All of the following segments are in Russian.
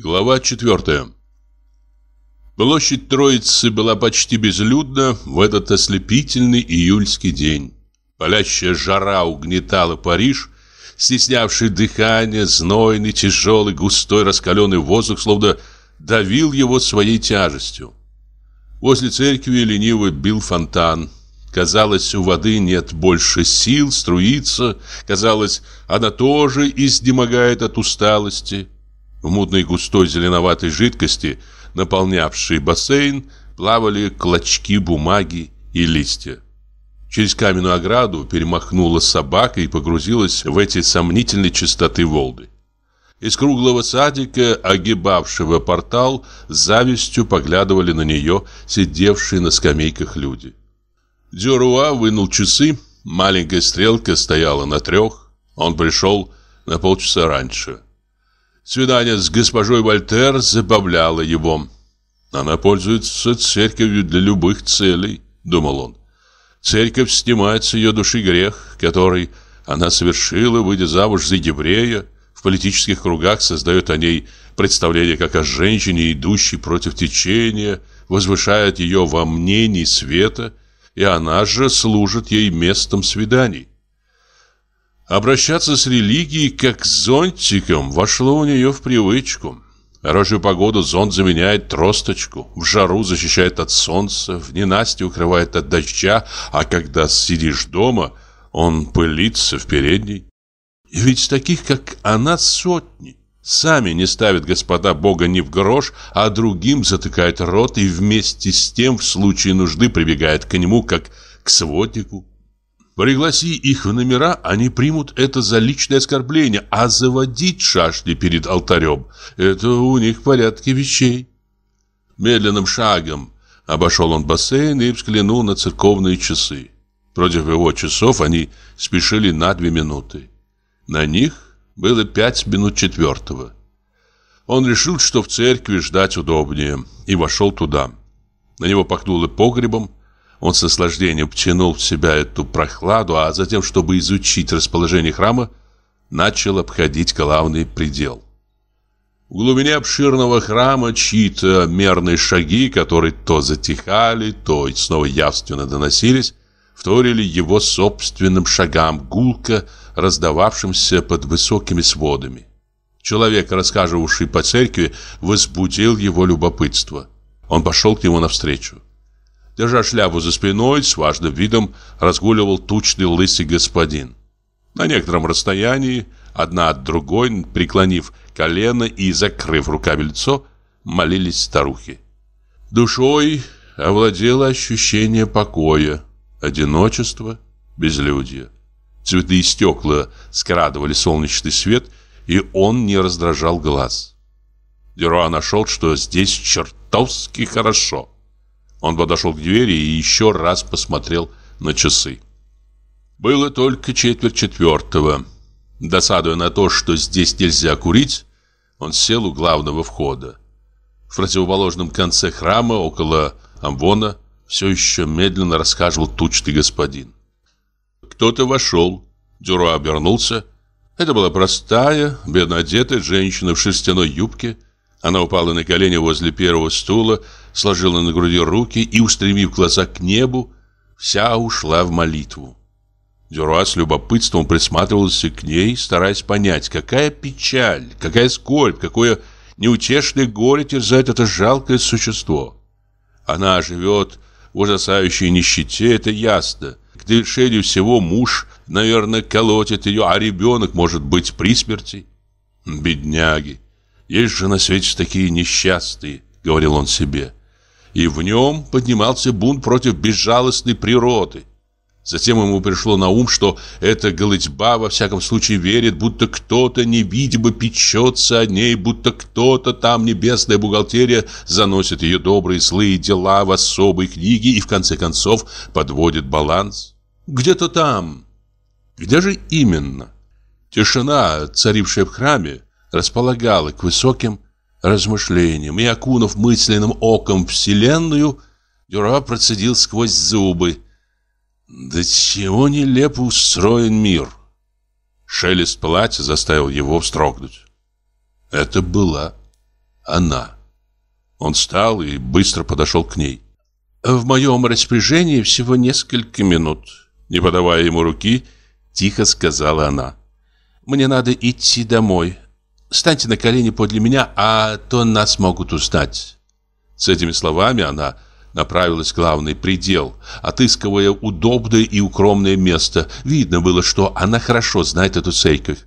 Глава 4. Площадь Троицы была почти безлюдна в этот ослепительный июльский день. Палящая жара угнетала Париж, стеснявший дыхание, знойный, тяжелый, густой, раскаленный воздух, словно давил его своей тяжестью. Возле церкви лениво бил фонтан. Казалось, у воды нет больше сил струиться, казалось, она тоже изнемогает от усталости – в мутной густой зеленоватой жидкости, наполнявшей бассейн, плавали клочки бумаги и листья. Через каменную ограду перемахнула собака и погрузилась в эти сомнительной чистоты волны. Из круглого садика, огибавшего портал, с завистью поглядывали на нее сидевшие на скамейках люди. Дюруа вынул часы, маленькая стрелка стояла на трех, он пришел на полчаса раньше. Свидание с госпожой Вольтер забавляло его. Она пользуется церковью для любых целей, думал он. Церковь снимает с ее души грех, который она совершила, выйдя замуж за еврея. В политических кругах создают о ней представление как о женщине, идущей против течения, возвышают ее во мнении света, и она же служит ей местом свиданий. Обращаться с религией как с зонтиком вошло у нее в привычку. Хорошую погоду зонт заменяет тросточку, в жару защищает от солнца, в ненастье укрывает от дождя, а когда сидишь дома, он пылится в передней. И ведь таких, как она, сотни. Сами не ставят господа Бога ни в грош, а другим затыкает рот и вместе с тем в случае нужды прибегает к нему, как к своднику. Пригласи их в номера, они примут это за личное оскорбление, а заводить шашни перед алтарем – это у них порядки вещей. Медленным шагом обошел он бассейн и взглянул на церковные часы. Против его часов они спешили на две минуты. На них было пять минут четвертого. Он решил, что в церкви ждать удобнее, и вошел туда. На него пахнуло погребом, он с наслаждением втянул в себя эту прохладу, а затем, чтобы изучить расположение храма, начал обходить главный предел. В глубине обширного храма чьи-то мерные шаги, которые то затихали, то снова явственно доносились, вторили его собственным шагам гулко, раздававшимся под высокими сводами. Человек, рассказывавший по церкви, возбудил его любопытство. Он пошел к нему навстречу. Держа шляпу за спиной, с важным видом разгуливал тучный лысый господин. На некотором расстоянии, одна от другой, преклонив колено и закрыв руками лицо, молились старухи. Душой овладело ощущение покоя, одиночества, безлюдия. Цветные стекла скрадывали солнечный свет, и он не раздражал глаз. Деруа нашел, что здесь чертовски хорошо. Он подошел к двери и еще раз посмотрел на часы. Было только четверть четвертого. Досадуя на то, что здесь нельзя курить, он сел у главного входа. В противоположном конце храма, около амвона, все еще медленно рассказывал тучный господин. Кто-то вошел, Дюро обернулся. Это была простая, бедно одетая женщина в шерстяной юбке. Она упала на колени возле первого стула сложила на груди руки и, устремив глаза к небу, вся ушла в молитву. Дюруа с любопытством присматривался к ней, стараясь понять, какая печаль, какая скорбь, какое неутешное горе терзает это жалкое существо. Она живет в ужасающей нищете, это ясно. К довершению всего муж, наверное, колотит ее, а ребенок может быть при смерти. Бедняги, есть же на свете такие несчастные, говорил он себе и в нем поднимался бунт против безжалостной природы. Затем ему пришло на ум, что эта голытьба во всяком случае верит, будто кто-то невидимо печется о ней, будто кто-то там небесная бухгалтерия заносит ее добрые и злые дела в особые книги и в конце концов подводит баланс. Где-то там. Где же именно? Тишина, царившая в храме, располагала к высоким размышлениям, и окунув мысленным оком вселенную, Дюра процедил сквозь зубы. «Да чего нелепо устроен мир!» Шелест платья заставил его встрогнуть. Это была она. Он встал и быстро подошел к ней. «В моем распоряжении всего несколько минут», — не подавая ему руки, тихо сказала она. «Мне надо идти домой. Станьте на колени подле меня, а то нас могут узнать». С этими словами она направилась в главный предел, отыскивая удобное и укромное место. Видно было, что она хорошо знает эту церковь.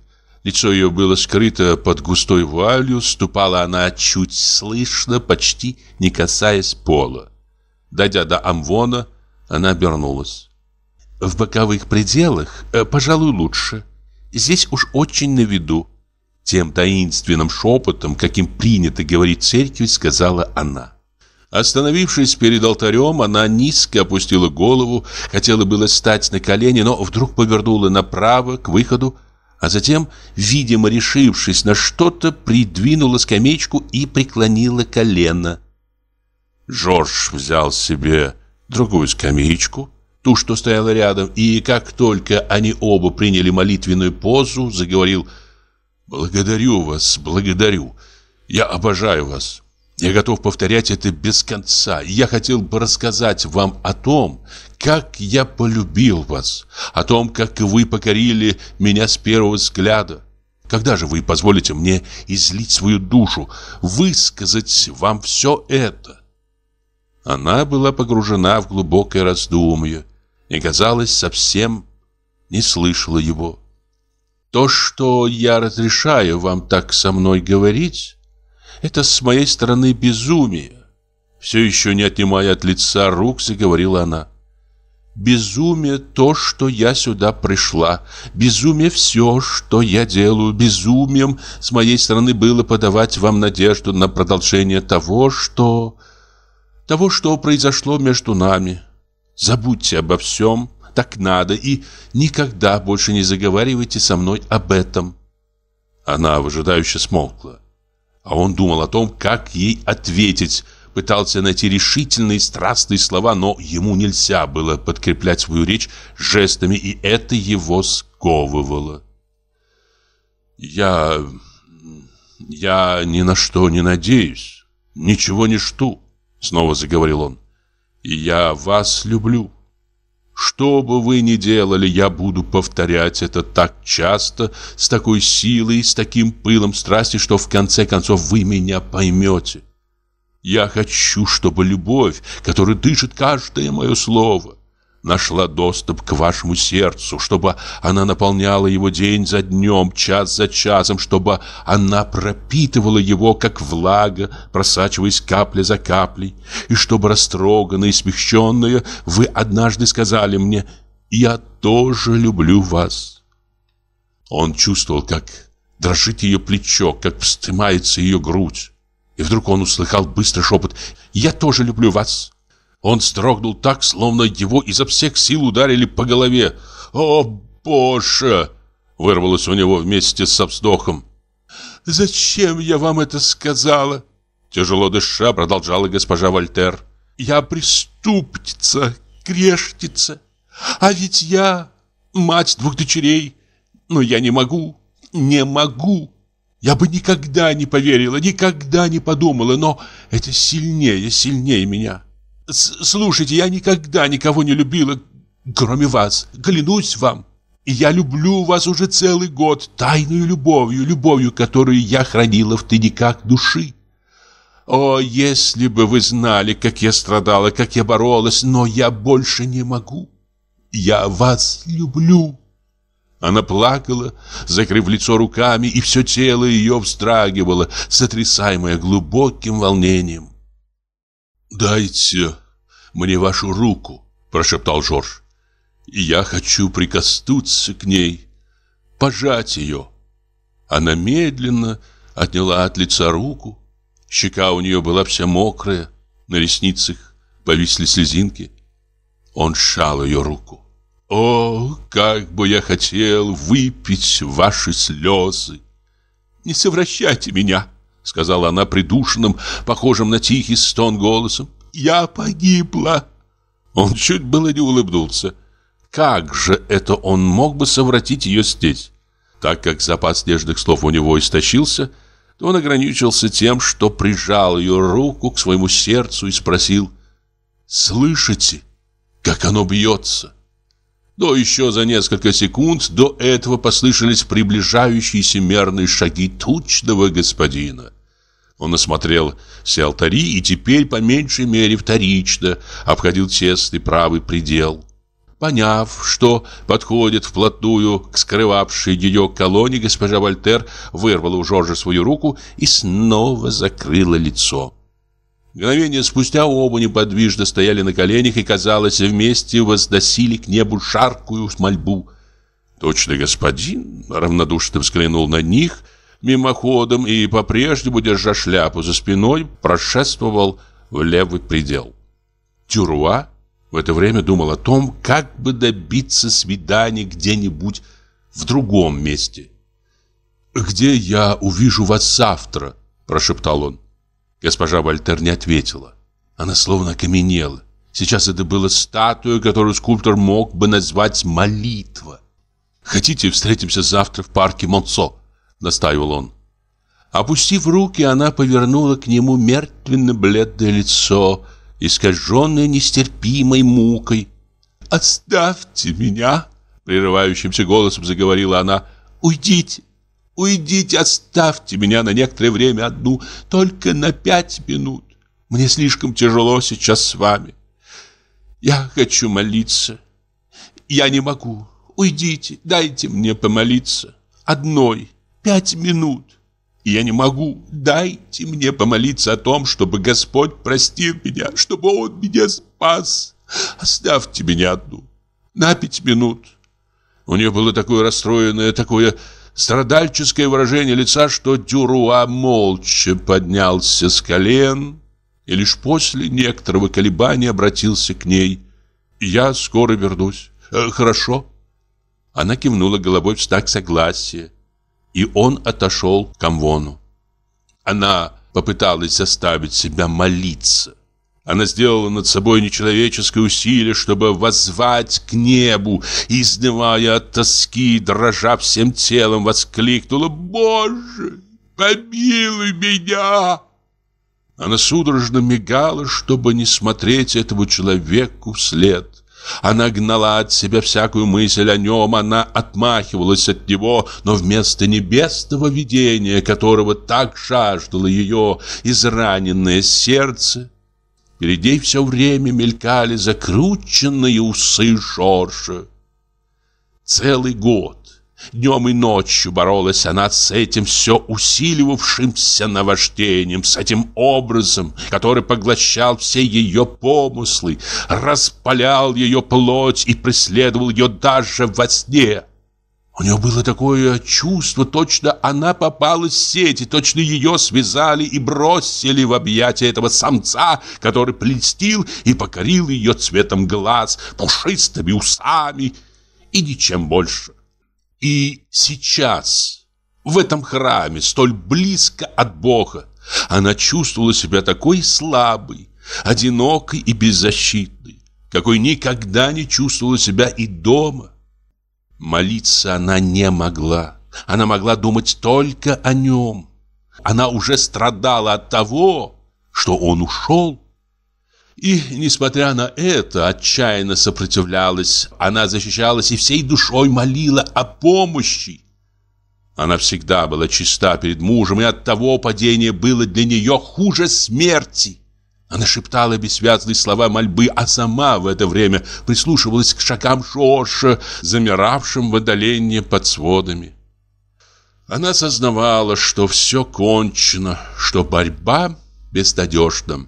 Лицо ее было скрыто под густой вуалью, ступала она чуть слышно, почти не касаясь пола. Дойдя до Амвона, она обернулась. «В боковых пределах, э, пожалуй, лучше. Здесь уж очень на виду», тем таинственным шепотом, каким принято говорить церкви, сказала она. Остановившись перед алтарем, она низко опустила голову, хотела было стать на колени, но вдруг повернула направо, к выходу, а затем, видимо, решившись на что-то, придвинула скамеечку и преклонила колено. Жорж взял себе другую скамеечку, ту, что стояла рядом, и как только они оба приняли молитвенную позу, заговорил «Связь». Благодарю вас, благодарю. Я обожаю вас. Я готов повторять это без конца. я хотел бы рассказать вам о том, как я полюбил вас, о том, как вы покорили меня с первого взгляда. Когда же вы позволите мне излить свою душу, высказать вам все это? Она была погружена в глубокое раздумье и, казалось, совсем не слышала его. То, что я разрешаю вам так со мной говорить, это с моей стороны безумие. Все еще не отнимая от лица рук, заговорила она. Безумие то, что я сюда пришла. Безумие все, что я делаю. Безумием с моей стороны было подавать вам надежду на продолжение того, что... Того, что произошло между нами. Забудьте обо всем, так надо, и никогда больше не заговаривайте со мной об этом». Она выжидающе смолкла. А он думал о том, как ей ответить, пытался найти решительные, страстные слова, но ему нельзя было подкреплять свою речь жестами, и это его сковывало. «Я... я ни на что не надеюсь, ничего не жду», — снова заговорил он. «Я вас люблю». Что бы вы ни делали, я буду повторять это так часто, с такой силой, с таким пылом страсти, что в конце концов вы меня поймете. Я хочу, чтобы любовь, которая дышит каждое мое слово, нашла доступ к вашему сердцу, чтобы она наполняла его день за днем, час за часом, чтобы она пропитывала его, как влага, просачиваясь капля за каплей, и чтобы растроганные и смягченные вы однажды сказали мне «Я тоже люблю вас». Он чувствовал, как дрожит ее плечо, как вздымается ее грудь. И вдруг он услыхал быстрый шепот «Я тоже люблю вас». Он строгнул так, словно его изо всех сил ударили по голове. «О, Боже!» — вырвалось у него вместе со вздохом. «Зачем я вам это сказала?» Тяжело дыша, продолжала госпожа Вольтер. «Я преступница, грешница. А ведь я мать двух дочерей. Но я не могу, не могу. Я бы никогда не поверила, никогда не подумала, но это сильнее, сильнее меня. Слушайте, я никогда никого не любила, кроме вас. Клянусь вам. я люблю вас уже целый год тайной любовью, любовью, которую я хранила в тайниках души. О, если бы вы знали, как я страдала, как я боролась, но я больше не могу. Я вас люблю. Она плакала, закрыв лицо руками, и все тело ее вздрагивало, сотрясаемое глубоким волнением. «Дайте мне вашу руку», – прошептал Жорж. «И я хочу прикоснуться к ней, пожать её. Она медленно отняла от лица руку. Щека у неё была вся мокрая, на ресницах повисли слезинки. Он шал её руку. «О, как бы я хотел выпить ваши слезы!» «Не совращайте меня!» — сказала она придушенным, похожим на тихий стон голосом я погибла!» Он чуть было не улыбнулся. Как же это он мог бы совратить ее здесь? Так как запас нежных слов у него истощился, то он ограничился тем, что прижал ее руку к своему сердцу и спросил «Слышите, как оно бьется?» Но еще за несколько секунд до этого послышались приближающиеся мерные шаги тучного господина. Он осмотрел все алтари и теперь, по меньшей мере, вторично обходил тесный правый предел. Поняв, что подходит вплотную к скрывавшей ее колонне, госпожа Вольтер вырвала у Жоржа свою руку и снова закрыла лицо. Мгновение спустя оба неподвижно стояли на коленях и, казалось, вместе возносили к небу шаркую мольбу. Точно господин равнодушно взглянул на них – мимоходом и, по-прежнему держа шляпу за спиной, прошествовал в левый предел. Тюруа в это время думал о том, как бы добиться свидания где-нибудь в другом месте. «Где я увижу вас завтра?» – прошептал он. Госпожа Вольтер не ответила. Она словно окаменела. Сейчас это была статуя, которую скульптор мог бы назвать молитва. «Хотите, встретимся завтра в парке Монцо?» настаивал он. Опустив руки, она повернула к нему мертвенно-бледное лицо, искаженное нестерпимой мукой. «Отставьте меня!» — прерывающимся голосом заговорила она. «Уйдите! Уйдите! Отставьте меня на некоторое время одну, только на пять минут! Мне слишком тяжело сейчас с вами. Я хочу молиться. Я не могу. Уйдите, дайте мне помолиться. Одной!» пять минут. Я не могу. Дайте мне помолиться о том, чтобы Господь простил меня, чтобы Он меня спас. Оставьте меня одну. На пять минут. У нее было такое расстроенное, такое страдальческое выражение лица, что Дюруа молча поднялся с колен и лишь после некоторого колебания обратился к ней. «Я скоро вернусь. Э, хорошо?» Она кивнула головой в знак согласия и он отошел к Амвону. Она попыталась заставить себя молиться. Она сделала над собой нечеловеческое усилие, чтобы воззвать к небу, изнывая от тоски, дрожа всем телом, воскликнула «Боже, помилуй меня!» Она судорожно мигала, чтобы не смотреть этому человеку вслед. Она гнала от себя всякую мысль о нем, она отмахивалась от него, но вместо небесного видения, которого так жаждало ее израненное сердце, перед ней все время мелькали закрученные усы Жоржа. Целый год. Днем и ночью боролась она с этим все усиливавшимся наваждением, с этим образом, который поглощал все ее помыслы, распалял ее плоть и преследовал ее даже во сне. У нее было такое чувство, точно она попала в сети, точно ее связали и бросили в объятия этого самца, который плестил и покорил ее цветом глаз, пушистыми усами и ничем больше. И сейчас, в этом храме, столь близко от Бога, она чувствовала себя такой слабой, одинокой и беззащитной, какой никогда не чувствовала себя и дома. Молиться она не могла. Она могла думать только о нем. Она уже страдала от того, что он ушел. И, несмотря на это, отчаянно сопротивлялась. Она защищалась и всей душой молила о помощи. Она всегда была чиста перед мужем, и от того падение было для нее хуже смерти. Она шептала бессвязные слова мольбы, а сама в это время прислушивалась к шагам Шоша, замиравшим в отдалении под сводами. Она сознавала, что все кончено, что борьба безнадежна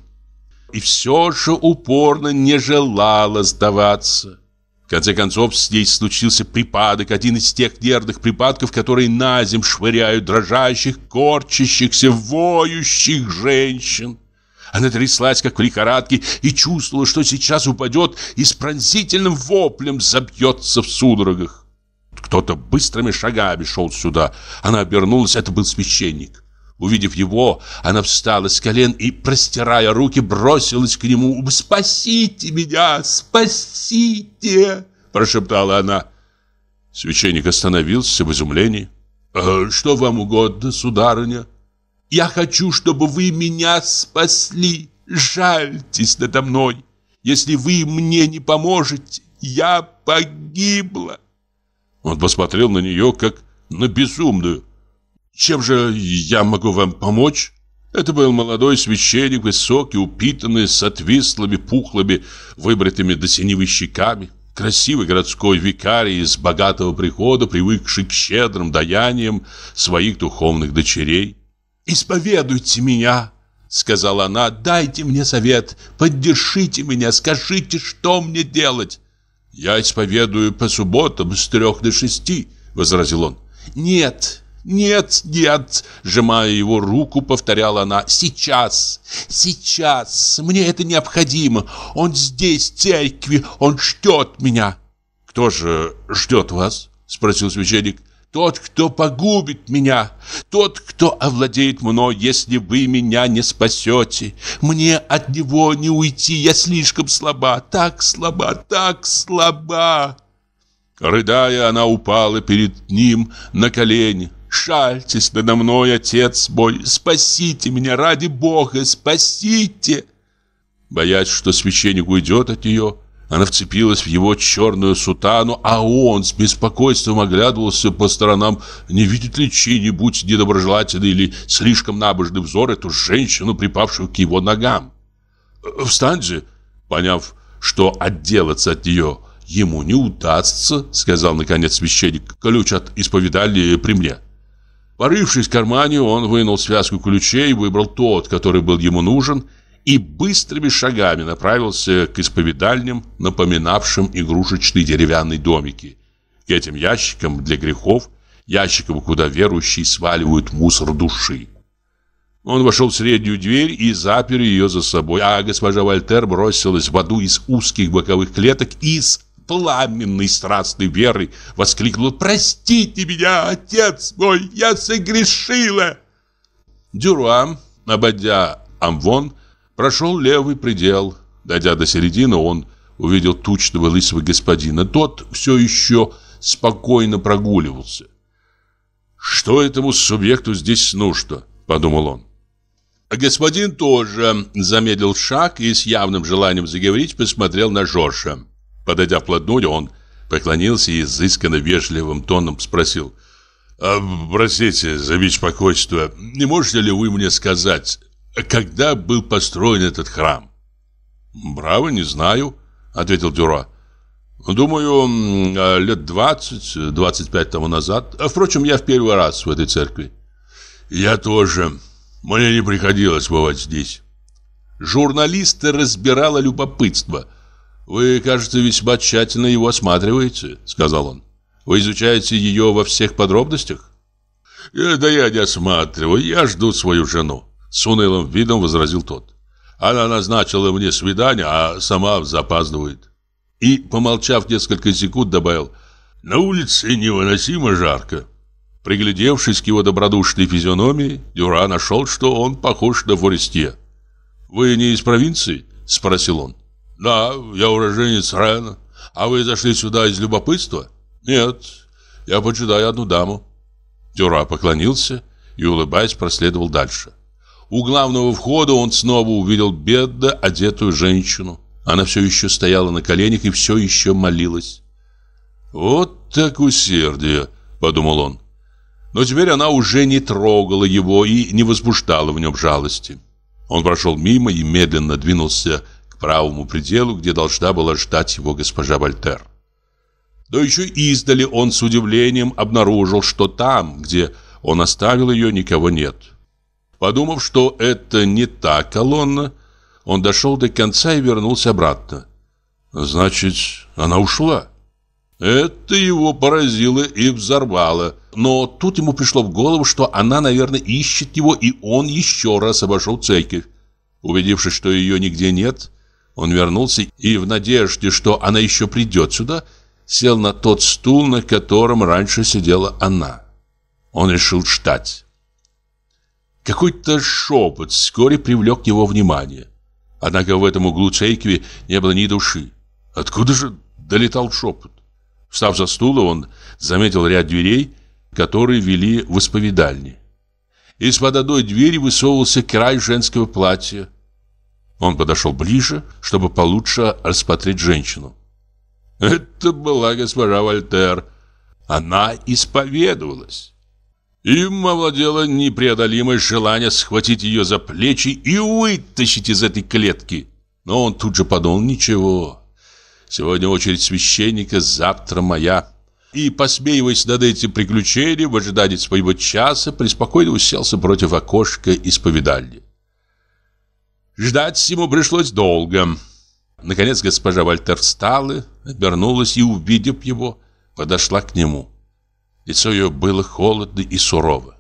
и все же упорно не желала сдаваться. В конце концов, здесь случился припадок, один из тех нервных припадков, которые на зем швыряют дрожащих, корчащихся, воющих женщин. Она тряслась, как в лихорадке, и чувствовала, что сейчас упадет и с пронзительным воплем забьется в судорогах. Кто-то быстрыми шагами шел сюда. Она обернулась, это был священник. Увидев его, она встала с колен и, простирая руки, бросилась к нему. «Спасите меня! Спасите!» – прошептала она. Священник остановился в изумлении. «Э, «Что вам угодно, сударыня?» «Я хочу, чтобы вы меня спасли. Жальтесь надо мной. Если вы мне не поможете, я погибла». Он посмотрел на нее, как на безумную. Чем же я могу вам помочь? Это был молодой священник, высокий, упитанный, с отвислыми, пухлыми, выбритыми до синевы щеками. Красивый городской викарий из богатого прихода, привыкший к щедрым даяниям своих духовных дочерей. «Исповедуйте меня!» — сказала она. «Дайте мне совет, поддержите меня, скажите, что мне делать!» «Я исповедую по субботам с трех до шести», — возразил он. «Нет, «Нет, нет!» – сжимая его руку, повторяла она. «Сейчас! Сейчас! Мне это необходимо! Он здесь, в церкви! Он ждет меня!» «Кто же ждет вас?» – спросил священник. «Тот, кто погубит меня! Тот, кто овладеет мной, если вы меня не спасете! Мне от него не уйти! Я слишком слаба! Так слаба! Так слаба!» Рыдая, она упала перед ним на колени. Шальтесь надо мной, отец мой, спасите меня, ради бога, спасите!» Боясь, что священник уйдет от нее, она вцепилась в его черную сутану, а он с беспокойством оглядывался по сторонам, не видит ли чьи-нибудь недоброжелательные или слишком набожный взор эту женщину, припавшую к его ногам. Встаньте, Поняв, что отделаться от нее ему не удастся, сказал наконец священник, ключ от исповедали при мне. Порывшись в кармане, он вынул связку ключей, выбрал тот, который был ему нужен, и быстрыми шагами направился к исповедальням, напоминавшим игрушечные деревянные домики. К этим ящикам для грехов, ящикам, куда верующие сваливают мусор души. Он вошел в среднюю дверь и запер ее за собой, а госпожа Вольтер бросилась в одну из узких боковых клеток и с пламенной страстной верой воскликнула «Простите меня, отец мой, я согрешила!» Дюруа, ободя Амвон, прошел левый предел. Дойдя до середины, он увидел тучного лысого господина. Тот все еще спокойно прогуливался. «Что этому субъекту здесь нужно?» – подумал он. Господин тоже замедлил шаг и с явным желанием заговорить посмотрел на Жоржа. Подойдя вплотную, он поклонился и изысканно вежливым тоном спросил. «А, «Простите за беспокойство, не можете ли вы мне сказать, когда был построен этот храм?» «Браво, не знаю», — ответил Дюра. «Думаю, а, лет 20-25 тому назад. А, впрочем, я в первый раз в этой церкви». «Я тоже. Мне не приходилось бывать здесь». Журналиста разбирало любопытство — «Вы, кажется, весьма тщательно его осматриваете», — сказал он. «Вы изучаете ее во всех подробностях?» «Э, «Да я не осматриваю, я жду свою жену», — с унылым видом возразил тот. «Она назначила мне свидание, а сама запаздывает». И, помолчав несколько секунд, добавил, «На улице невыносимо жарко». Приглядевшись к его добродушной физиономии, Дюра нашел, что он похож на Форестье. «Вы не из провинции?» – спросил он. Да, я уроженец Рена. А вы зашли сюда из любопытства? Нет, я почитаю одну даму. Дюра поклонился и, улыбаясь, проследовал дальше. У главного входа он снова увидел бедно одетую женщину. Она все еще стояла на коленях и все еще молилась. «Вот так усердие!» – подумал он. Но теперь она уже не трогала его и не возбуждала в нем жалости. Он прошел мимо и медленно двинулся правому пределу, где должна была ждать его госпожа Вольтер. Но еще издали он с удивлением обнаружил, что там, где он оставил ее, никого нет. Подумав, что это не та колонна, он дошел до конца и вернулся обратно. Значит, она ушла. Это его поразило и взорвало. Но тут ему пришло в голову, что она, наверное, ищет его, и он еще раз обошел церковь. Убедившись, что ее нигде нет, он вернулся и в надежде, что она еще придет сюда, сел на тот стул, на котором раньше сидела она. Он решил ждать. Какой-то шепот вскоре привлек его внимание. Однако в этом углу церкви не было ни души. Откуда же долетал шепот? Встав за стул, он заметил ряд дверей, которые вели в исповедальни. Из-под одной двери высовывался край женского платья, он подошел ближе, чтобы получше рассмотреть женщину. Это была госпожа Вольтер. Она исповедовалась. Им овладело непреодолимое желание схватить ее за плечи и вытащить из этой клетки. Но он тут же подумал, ничего, сегодня очередь священника, завтра моя. И, посмеиваясь над этим приключением, в ожидании своего часа, преспокойно уселся против окошка исповедальни. Ждать ему пришлось долго. Наконец госпожа Вальтер встала, обернулась и, увидев его, подошла к нему. Лицо ее было холодно и сурово.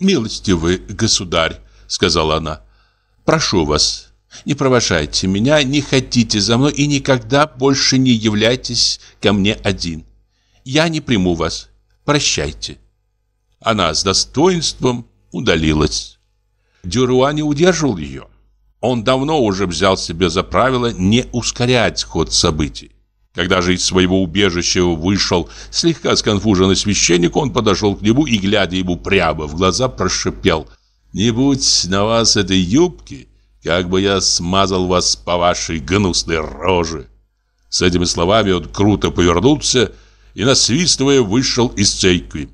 «Милостивый государь», — сказала она, — «прошу вас, не провожайте меня, не ходите за мной и никогда больше не являйтесь ко мне один. Я не приму вас. Прощайте». Она с достоинством удалилась. Дюруа не удерживал ее. Он давно уже взял себе за правило не ускорять ход событий. Когда же из своего убежища вышел слегка сконфуженный священник, он подошел к нему и, глядя ему прямо в глаза, прошипел. «Не будь на вас этой юбки, как бы я смазал вас по вашей гнусной роже!» С этими словами он круто повернулся и, насвистывая, вышел из церкви.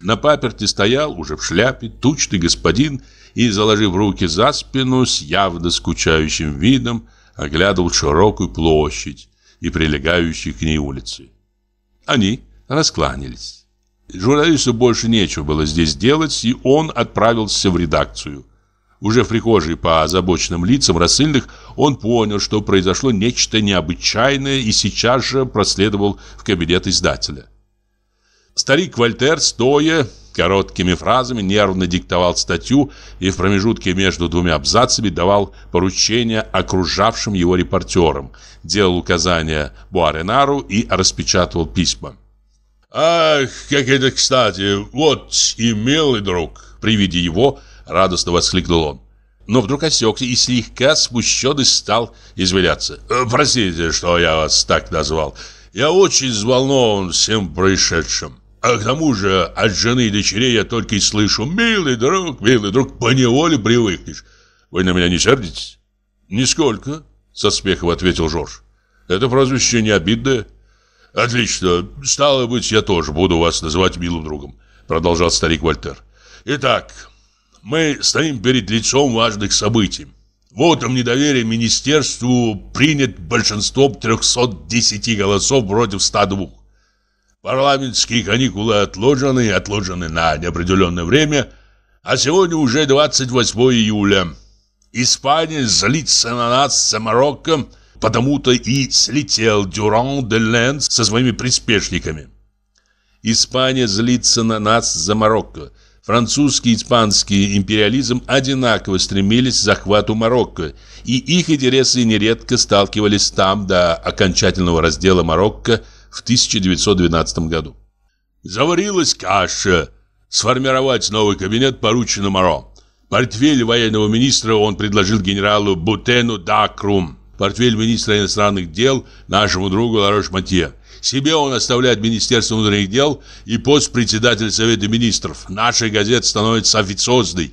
На паперте стоял, уже в шляпе, тучный господин и, заложив руки за спину, с явно скучающим видом оглядывал широкую площадь и прилегающие к ней улицы. Они раскланялись. Журналисту больше нечего было здесь делать, и он отправился в редакцию. Уже в прихожей по озабоченным лицам рассыльных он понял, что произошло нечто необычайное и сейчас же проследовал в кабинет издателя. Старик Вольтер, стоя, короткими фразами нервно диктовал статью и в промежутке между двумя абзацами давал поручения окружавшим его репортерам, делал указания Буаренару и распечатывал письма. «Ах, как это кстати! Вот и милый друг!» При виде его радостно воскликнул он. Но вдруг осекся и слегка смущенный стал извиняться. «Э, «Простите, что я вас так назвал. Я очень взволнован всем происшедшим. А к тому же от жены и дочерей я только и слышу «Милый друг, милый друг, поневоле привыкнешь». Вы на меня не сердитесь?» «Нисколько», — со смехом ответил Жорж. «Это прозвище не обидное». «Отлично, стало быть, я тоже буду вас называть милым другом», — продолжал старик Вольтер. «Итак, мы стоим перед лицом важных событий. Вотом недоверие министерству принят большинством 310 голосов против 102. Парламентские каникулы отложены, отложены на неопределенное время, а сегодня уже 28 июля. Испания злится на нас с Марокко, потому-то и слетел Дюран де Ленс со своими приспешниками. Испания злится на нас за Марокко. Французский и испанский империализм одинаково стремились к захвату Марокко, и их интересы нередко сталкивались там до окончательного раздела Марокко – в 1912 году. Заварилась каша. Сформировать новый кабинет поручено Моро. Портфель военного министра он предложил генералу Бутену Дакрум. Портфель министра иностранных дел нашему другу Ларош Матье. Себе он оставляет Министерство внутренних дел и пост председателя Совета министров. Наша газета становится официозной.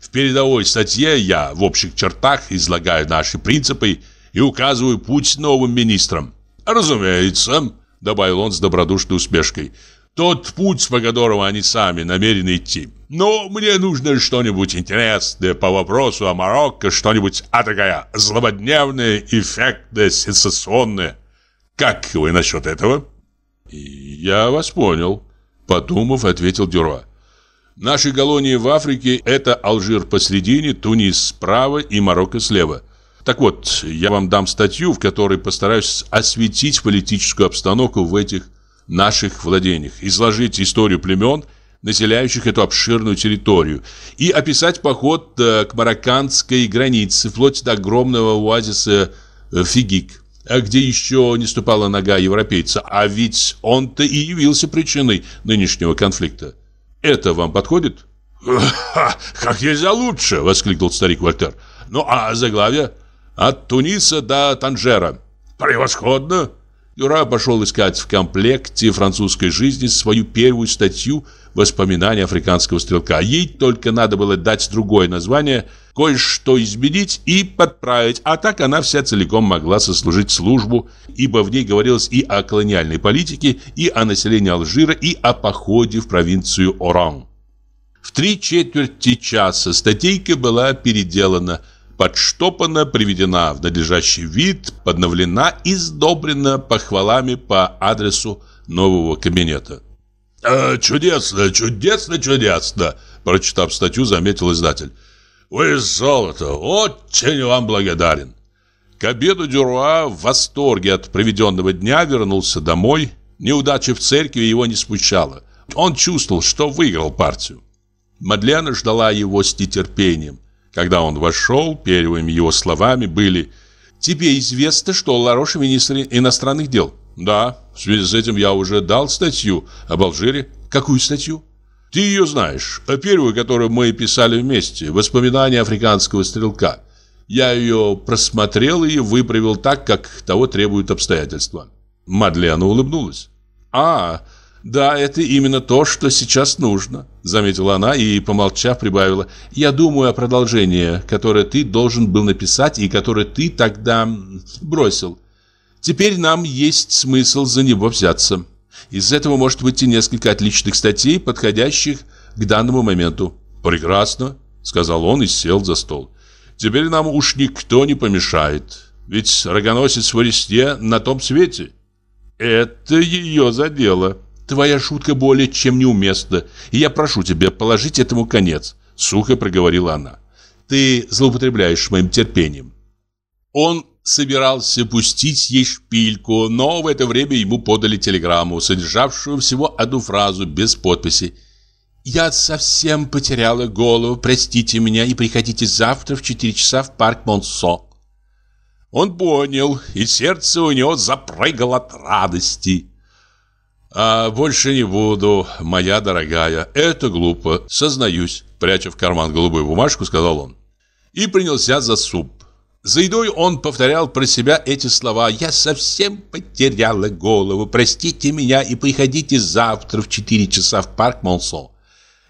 В передовой статье я в общих чертах излагаю наши принципы и указываю путь новым министрам. Разумеется, добавил он с добродушной усмешкой. Тот путь, по которому они сами намерены идти. Но мне нужно что-нибудь интересное по вопросу о Марокко, что-нибудь, а такая злободневное, эффектное, сенсационное. Как вы насчет этого? Я вас понял, подумав, ответил Дюро. Наши колонии в Африке – это Алжир посредине, Тунис справа и Марокко слева – так вот, я вам дам статью, в которой постараюсь осветить политическую обстановку в этих наших владениях, изложить историю племен, населяющих эту обширную территорию, и описать поход э, к марокканской границе, вплоть до огромного оазиса э, Фигик, а где еще не ступала нога европейца, а ведь он-то и явился причиной нынешнего конфликта. Это вам подходит? «Как нельзя лучше!» — воскликнул старик Вольтер. «Ну а заглавие? От Туниса до Танжера. Превосходно! Юра пошел искать в комплекте французской жизни свою первую статью «Воспоминания африканского стрелка». Ей только надо было дать другое название, кое-что изменить и подправить, а так она вся целиком могла сослужить службу, ибо в ней говорилось и о колониальной политике, и о населении Алжира, и о походе в провинцию Оран. В три четверти часа статейка была переделана – подштопана, приведена в надлежащий вид, подновлена и сдобрена похвалами по адресу нового кабинета. «Э, «Чудесно, чудесно, чудесно!» – прочитав статью, заметил издатель. «Вы золото! Очень вам благодарен!» К обеду Дюруа в восторге от проведенного дня вернулся домой. Неудача в церкви его не смущала. Он чувствовал, что выиграл партию. Мадлена ждала его с нетерпением. Когда он вошел, первыми его словами были «Тебе известно, что Ларош министр иностранных дел?» «Да, в связи с этим я уже дал статью об Алжире». «Какую статью?» «Ты ее знаешь. Первую, которую мы писали вместе. Воспоминания африканского стрелка. Я ее просмотрел и выправил так, как того требуют обстоятельства». Мадлена улыбнулась. «А, «Да, это именно то, что сейчас нужно», — заметила она и, помолчав, прибавила. «Я думаю о продолжении, которое ты должен был написать и которое ты тогда бросил. Теперь нам есть смысл за него взяться. Из этого может выйти несколько отличных статей, подходящих к данному моменту». «Прекрасно», — сказал он и сел за стол. «Теперь нам уж никто не помешает, ведь рогоносец в Форесте на том свете». «Это ее задело», твоя шутка более чем неуместна, и я прошу тебя положить этому конец», — сухо проговорила она. «Ты злоупотребляешь моим терпением». Он собирался пустить ей шпильку, но в это время ему подали телеграмму, содержавшую всего одну фразу без подписи. «Я совсем потеряла голову, простите меня и приходите завтра в 4 часа в парк Монсо». Он понял, и сердце у него запрыгало от радости. А больше не буду, моя дорогая. Это глупо, сознаюсь. Пряча в карман голубую бумажку, сказал он. И принялся за суп. За едой он повторял про себя эти слова. «Я совсем потеряла голову. Простите меня и приходите завтра в 4 часа в парк Монсон.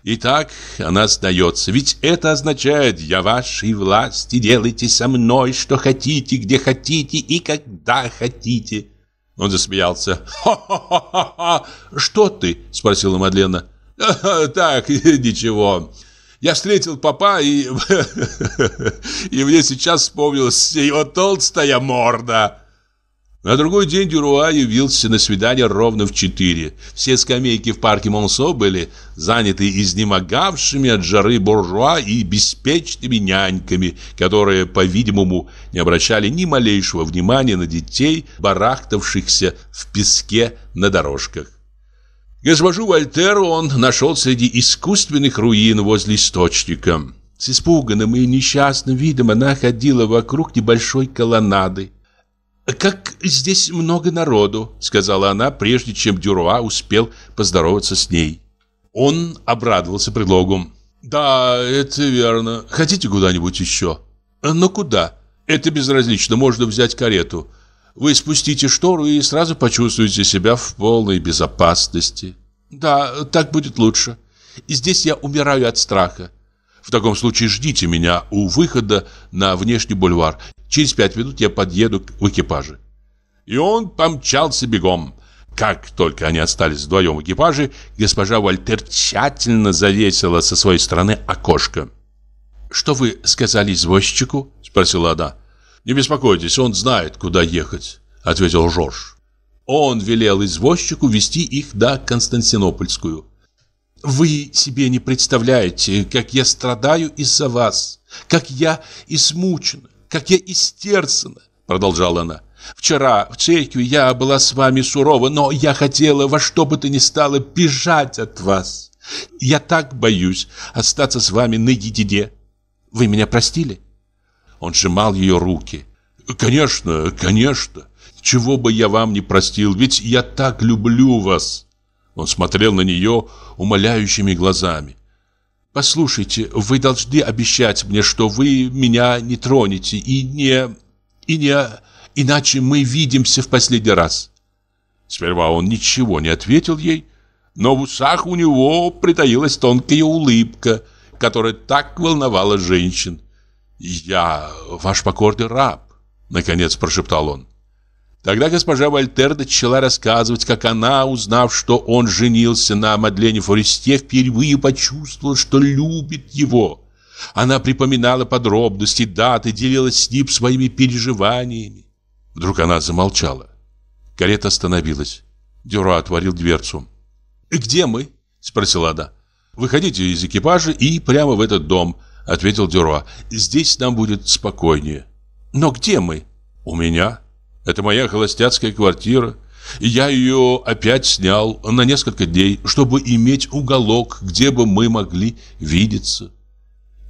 Итак, она сдается. Ведь это означает, я вашей власти, делайте со мной, что хотите, где хотите и когда хотите. Он засмеялся. «Хо-хо-хо-хо! Что ты?» – спросила Мадлена. «Так, ничего. Я встретил папа, и... и мне сейчас вспомнилась его толстая морда». На другой день Дюруа явился на свидание ровно в четыре. Все скамейки в парке Монсо были заняты изнемогавшими от жары буржуа и беспечными няньками, которые, по-видимому, не обращали ни малейшего внимания на детей, барахтавшихся в песке на дорожках. Госпожу Вольтеру он нашел среди искусственных руин возле источника. С испуганным и несчастным видом она ходила вокруг небольшой колоннады. «Как здесь много народу», — сказала она, прежде чем Дюруа успел поздороваться с ней. Он обрадовался предлогом. «Да, это верно. Хотите куда-нибудь еще?» «Но куда?» «Это безразлично, можно взять карету. Вы спустите штору и сразу почувствуете себя в полной безопасности». «Да, так будет лучше. Здесь я умираю от страха. В таком случае ждите меня у выхода на внешний бульвар. Через пять минут я подъеду в экипаже». И он помчался бегом. Как только они остались вдвоем в экипаже, госпожа Вольтер тщательно завесила со своей стороны окошко. «Что вы сказали извозчику?» – спросила она. «Не беспокойтесь, он знает, куда ехать», – ответил Жорж. Он велел извозчику вести их до Константинопольскую. Вы себе не представляете, как я страдаю из-за вас, как я измучена, как я истерзана, продолжала она. Вчера в церкви я была с вами сурова, но я хотела во что бы то ни стало бежать от вас. Я так боюсь остаться с вами наедине. Вы меня простили? Он сжимал ее руки. Конечно, конечно. Чего бы я вам не простил, ведь я так люблю вас. Он смотрел на нее умоляющими глазами. «Послушайте, вы должны обещать мне, что вы меня не тронете и не... и не... иначе мы видимся в последний раз». Сперва он ничего не ответил ей, но в усах у него притаилась тонкая улыбка, которая так волновала женщин. «Я ваш покорный раб», — наконец прошептал он. Тогда госпожа Вольтер начала рассказывать, как она, узнав, что он женился на Мадлене Форесте, впервые почувствовала, что любит его. Она припоминала подробности, даты, делилась с ним своими переживаниями. Вдруг она замолчала. Карета остановилась. Дюра отворил дверцу. «Где мы?» – спросила она. «Выходите из экипажа и прямо в этот дом», – ответил Дюра. «Здесь нам будет спокойнее». «Но где мы?» «У меня». Это моя холостяцкая квартира. И я ее опять снял на несколько дней, чтобы иметь уголок, где бы мы могли видеться.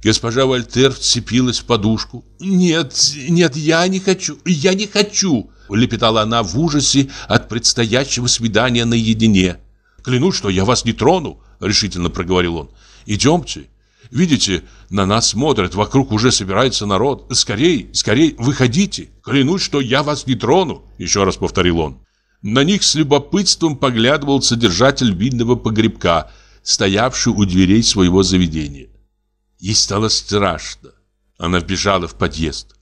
Госпожа Вольтер вцепилась в подушку. «Нет, нет, я не хочу, я не хочу!» Лепетала она в ужасе от предстоящего свидания наедине. «Клянусь, что я вас не трону!» — решительно проговорил он. «Идемте, Видите, на нас смотрят, вокруг уже собирается народ. Скорей, скорей, выходите. Клянусь, что я вас не трону, еще раз повторил он. На них с любопытством поглядывал содержатель винного погребка, стоявший у дверей своего заведения. Ей стало страшно. Она вбежала в подъезд.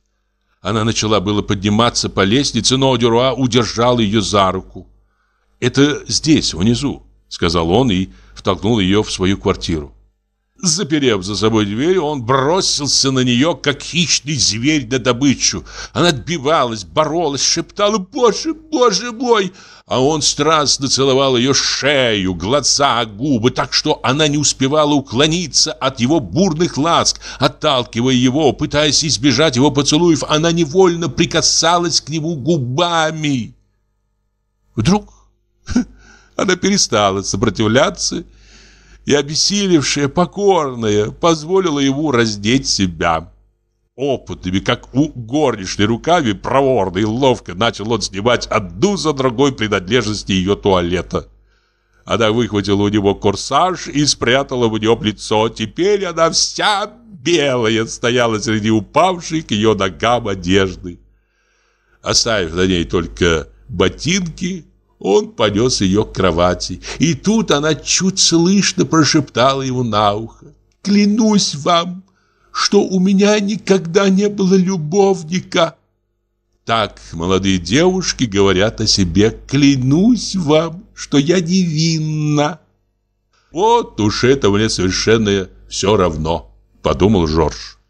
Она начала было подниматься по лестнице, но Дюруа удержал ее за руку. «Это здесь, внизу», — сказал он и втолкнул ее в свою квартиру. Заперев за собой дверь, он бросился на нее, как хищный зверь на добычу. Она отбивалась, боролась, шептала «Боже, боже мой!» А он страстно целовал ее шею, глаза, губы, так что она не успевала уклониться от его бурных ласк, отталкивая его, пытаясь избежать его поцелуев, она невольно прикасалась к нему губами. Вдруг она перестала сопротивляться и обессилевшая, покорная, позволила ему раздеть себя. Опытными, как у горничной руками, проворно и ловко начал он снимать одну за другой принадлежности ее туалета. Она выхватила у него корсаж и спрятала в нем лицо. Теперь она вся белая стояла среди упавшей к ее ногам одежды. Оставив на ней только ботинки, он понес ее к кровати, и тут она чуть слышно прошептала ему на ухо. «Клянусь вам, что у меня никогда не было любовника!» Так молодые девушки говорят о себе «Клянусь вам, что я невинна!» «Вот уж это мне совершенно все равно», — подумал Жорж.